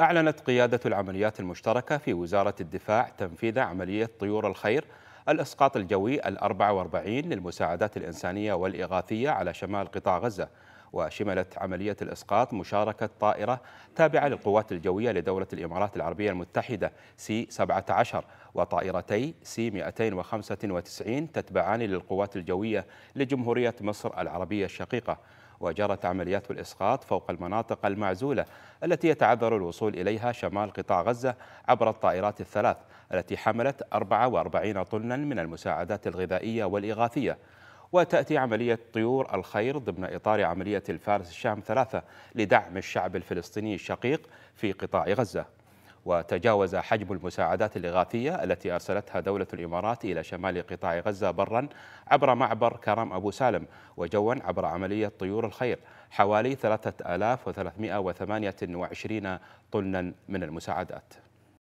أعلنت قيادة العمليات المشتركة في وزارة الدفاع تنفيذ عملية طيور الخير الإسقاط الجوي الأربع 44 للمساعدات الإنسانية والإغاثية على شمال قطاع غزة وشملت عملية الإسقاط مشاركة طائرة تابعة للقوات الجوية لدولة الإمارات العربية المتحدة سي 17 وطائرتي سي 295 تتبعان للقوات الجوية لجمهورية مصر العربية الشقيقة وجرت عمليات الإسقاط فوق المناطق المعزولة التي يتعذر الوصول إليها شمال قطاع غزة عبر الطائرات الثلاث التي حملت 44 طنا من المساعدات الغذائية والإغاثية وتأتي عملية طيور الخير ضمن إطار عملية الفارس الشام ثلاثة لدعم الشعب الفلسطيني الشقيق في قطاع غزة وتجاوز حجم المساعدات الإغاثية التي أرسلتها دولة الإمارات إلى شمال قطاع غزة برا عبر معبر كرم أبو سالم وجوا عبر عملية طيور الخير حوالي 3328 طنا من المساعدات